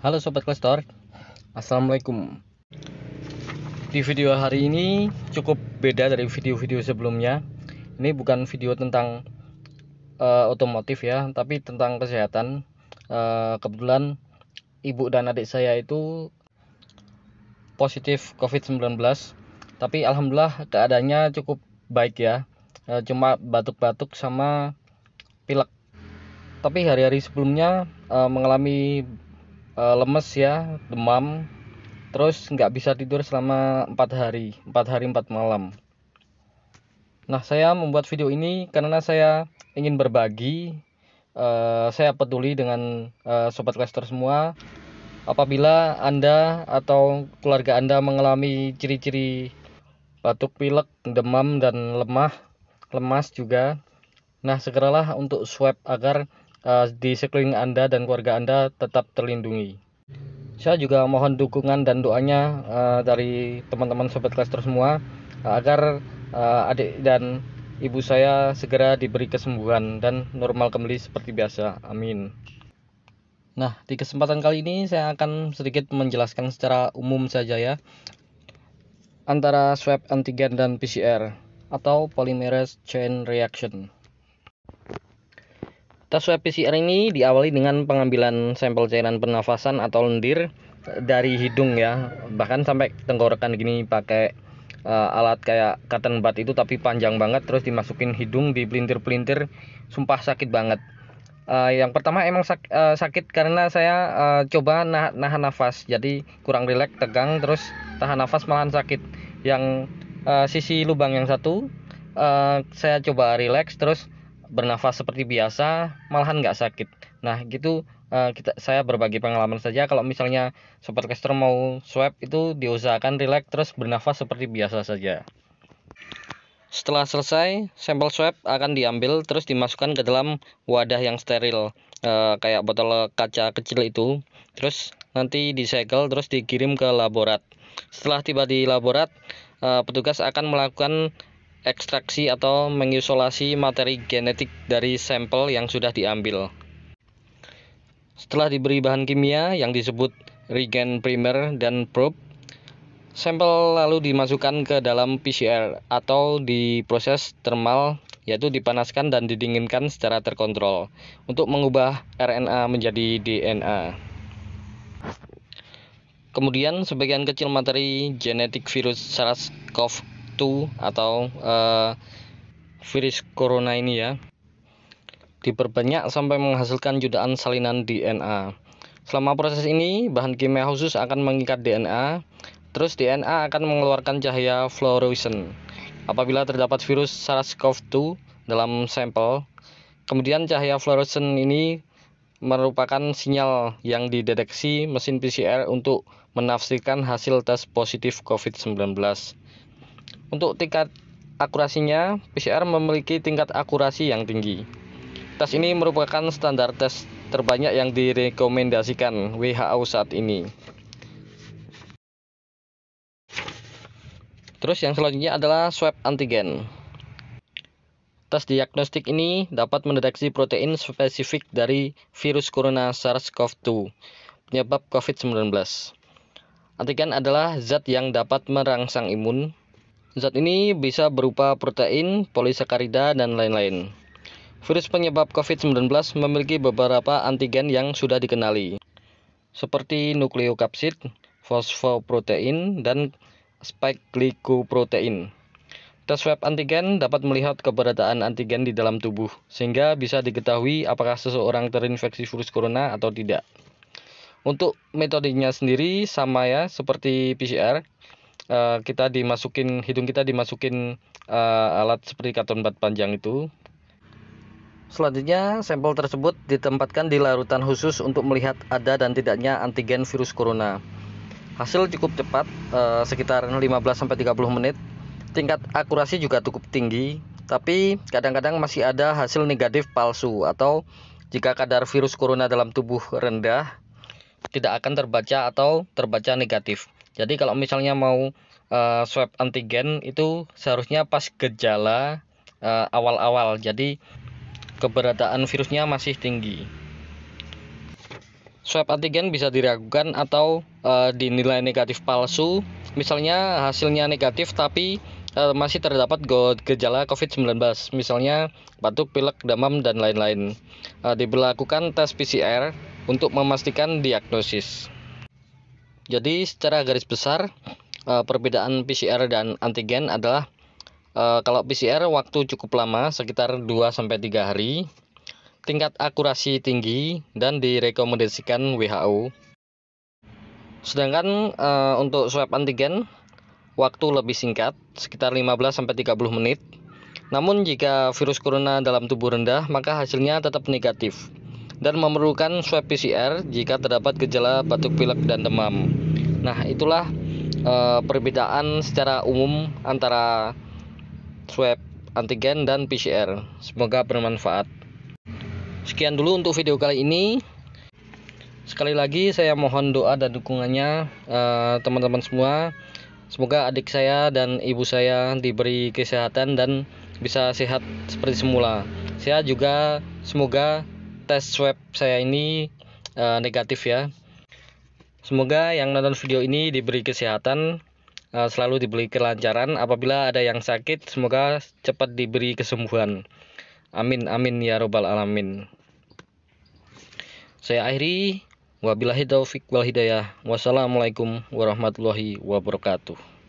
Halo Sobat Questor Assalamualaikum Di video hari ini cukup beda dari video-video sebelumnya Ini bukan video tentang uh, otomotif ya Tapi tentang kesehatan uh, Kebetulan ibu dan adik saya itu positif COVID-19 Tapi Alhamdulillah keadaannya cukup baik ya uh, Cuma batuk-batuk sama pilek Tapi hari-hari sebelumnya uh, mengalami uh, lemes ya demam terus nggak bisa tidur selama empat hari empat hari empat malam nah saya membuat video ini karena saya ingin berbagi uh, saya peduli dengan uh, sobat klaster semua apabila anda atau keluarga anda mengalami ciri-ciri batuk pilek demam dan lemah lemas juga nah segeralah untuk swab agar Eh, di sekeliling Anda dan keluarga Anda tetap terlindungi. Saya juga mohon dukungan dan doanya uh, dari teman-teman sobat klaster semua uh, agar uh, adik dan ibu saya segera diberi kesembuhan dan normal kembali seperti biasa. Amin. Nah, di kesempatan kali ini saya akan sedikit menjelaskan secara umum saja ya antara swab antigen dan PCR atau polymerase chain reaction. Tes swab PCR ini diawali dengan pengambilan sampel cairan pernafasan atau lendir dari hidung ya, bahkan sampai tenggorokan gini pakai uh, alat kayak cotton bud itu tapi panjang banget terus dimasukin hidung di pelintir-pelintir, sumpah sakit banget. Uh, yang pertama emang sak, uh, sakit karena saya uh, coba nah, nahan nafas, jadi kurang rileks, tegang, terus tahan nafas malahan sakit. Yang uh, sisi lubang yang satu uh, saya coba rileks terus bernafas seperti biasa malahan nggak sakit nah gitu uh, kita saya berbagi pengalaman saja kalau misalnya sobat mau swab itu diusahakan rileks terus bernafas seperti biasa saja setelah selesai, sampel swab akan diambil terus dimasukkan ke dalam wadah yang steril uh, kayak botol kaca kecil itu. Terus nanti disegel terus dikirim ke laborat. Setelah tiba di laborat, uh, petugas akan melakukan ekstraksi atau mengisolasi materi genetik dari sampel yang sudah diambil. Setelah diberi bahan kimia yang disebut regen primer dan probe, sampel lalu dimasukkan ke dalam PCR atau diproses thermal yaitu dipanaskan dan didinginkan secara terkontrol untuk mengubah RNA menjadi DNA. Kemudian sebagian kecil materi genetik virus SARS-CoV 2 atau uh, virus corona ini ya diperbanyak sampai menghasilkan jutaan salinan DNA. Selama proses ini, bahan kimia khusus akan mengikat DNA, terus DNA akan mengeluarkan cahaya fluorescent. Apabila terdapat virus SARS-CoV-2 dalam sampel, kemudian cahaya fluorescent ini merupakan sinyal yang dideteksi mesin PCR untuk menafsirkan hasil tes positif COVID-19. Untuk tingkat akurasinya, PCR memiliki tingkat akurasi yang tinggi. Tes ini merupakan standar tes terbanyak yang direkomendasikan WHO saat ini. Terus yang selanjutnya adalah swab antigen. Tes diagnostik ini dapat mendeteksi protein spesifik dari virus corona SARS-CoV-2, penyebab COVID-19. Antigen adalah zat yang dapat merangsang imun Zat ini bisa berupa protein, polisakarida, dan lain-lain. Virus penyebab COVID-19 memiliki beberapa antigen yang sudah dikenali, seperti nukleokapsid, fosfoprotein, dan spike glycoprotein. Tes swab antigen dapat melihat keberadaan antigen di dalam tubuh, sehingga bisa diketahui apakah seseorang terinfeksi virus corona atau tidak. Untuk metodenya sendiri sama ya seperti PCR, Eh, kita dimasukin hidung kita dimasukin uh, alat seperti karton bat panjang itu. Selanjutnya, sampel tersebut ditempatkan di larutan khusus untuk melihat ada dan tidaknya antigen virus corona. Hasil cukup cepat, uh, sekitar 15-30 menit. Tingkat akurasi juga cukup tinggi, tapi kadang-kadang masih ada hasil negatif palsu atau jika kadar virus corona dalam tubuh rendah, tidak akan terbaca atau terbaca negatif. Jadi kalau misalnya mau uh, swab antigen itu seharusnya pas gejala eh, awal-awal. Uh, Jadi keberadaan virusnya masih tinggi. Swab antigen bisa diragukan atau uh, dinilai negatif palsu. Misalnya hasilnya negatif tapi uh, masih terdapat gejala COVID-19, misalnya batuk, pilek, demam dan lain-lain. Uh, diberlakukan tes PCR untuk memastikan diagnosis. Jadi secara garis besar eh, perbedaan PCR dan antigen adalah eh, kalau PCR waktu cukup lama sekitar 2 sampai 3 hari, tingkat akurasi tinggi dan direkomendasikan WHO. Sedangkan eh, untuk swab antigen waktu lebih singkat, sekitar 15 sampai 30 menit. Namun jika virus corona dalam tubuh rendah, maka hasilnya tetap negatif dan memerlukan swab PCR jika terdapat gejala batuk pilek dan demam. Nah, itulah uh, perbedaan secara umum antara swab antigen dan PCR. Semoga bermanfaat. Sekian dulu untuk video kali ini. Sekali lagi saya mohon doa dan dukungannya eh, teman-teman uh, semua. Semoga adik saya dan ibu saya diberi kesehatan dan bisa sehat seperti semula. Saya juga semoga tes swab saya ini uh, negatif ya. Semoga yang nonton video ini diberi kesehatan, eh, selalu diberi kelancaran. Apabila ada yang sakit, semoga cepat diberi kesembuhan. Amin, amin ya robbal alamin. Saya akhiri. Wabillahi taufik wal hidayah. Wassalamualaikum warahmatullahi wabarakatuh.